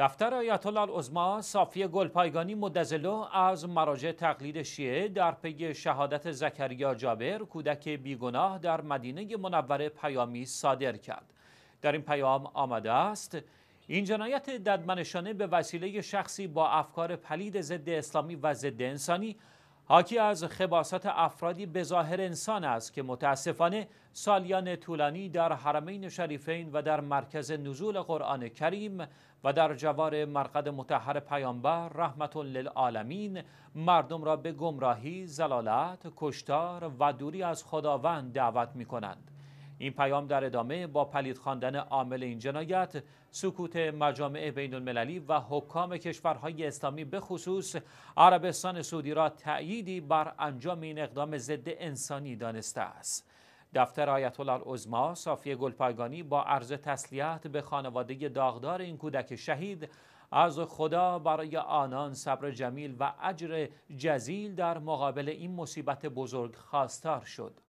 دفتر آیت الله عظما صافی گلپایگانی مدزلو از مراجع تقلید شیعه در پی شهادت زکریا جابر کودک بیگناه در مدینه منوره پیامی صادر کرد در این پیام آمده است این جنایت ددمنشانه به وسیله شخصی با افکار پلید ضد اسلامی و ضد انسانی حاکی از خباست افرادی به ظاهر انسان است که متاسفانه سالیان طولانی در حرمین شریفین و در مرکز نزول قرآن کریم و در جوار مرقد متحر پیامبر رحمت للعالمین مردم را به گمراهی، زلالت، کشتار و دوری از خداوند دعوت می کنند. این پیام در ادامه با پلید خواندن عامل این جنایت سکوت مجامع بین المللی و حکام کشورهای اسلامی به خصوص عربستان سعودی را تأییدی بر انجام این اقدام ضد انسانی دانسته است دفتر آیت الله العظما صافی گلپایگانی با عرض تسلیت به خانواده داغدار این کودک شهید از خدا برای آنان صبر جمیل و اجر جزیل در مقابل این مصیبت بزرگ خواستار شد